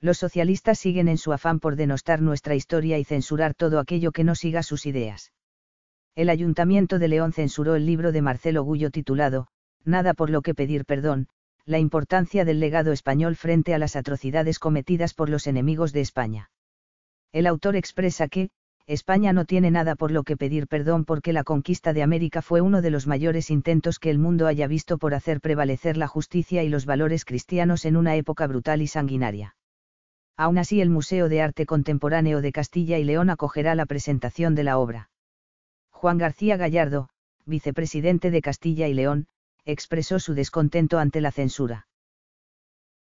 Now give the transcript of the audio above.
los socialistas siguen en su afán por denostar nuestra historia y censurar todo aquello que no siga sus ideas. El Ayuntamiento de León censuró el libro de Marcelo Gullo titulado, Nada por lo que pedir perdón, la importancia del legado español frente a las atrocidades cometidas por los enemigos de España. El autor expresa que, España no tiene nada por lo que pedir perdón porque la conquista de América fue uno de los mayores intentos que el mundo haya visto por hacer prevalecer la justicia y los valores cristianos en una época brutal y sanguinaria aún así el Museo de Arte Contemporáneo de Castilla y León acogerá la presentación de la obra. Juan García Gallardo, vicepresidente de Castilla y León, expresó su descontento ante la censura.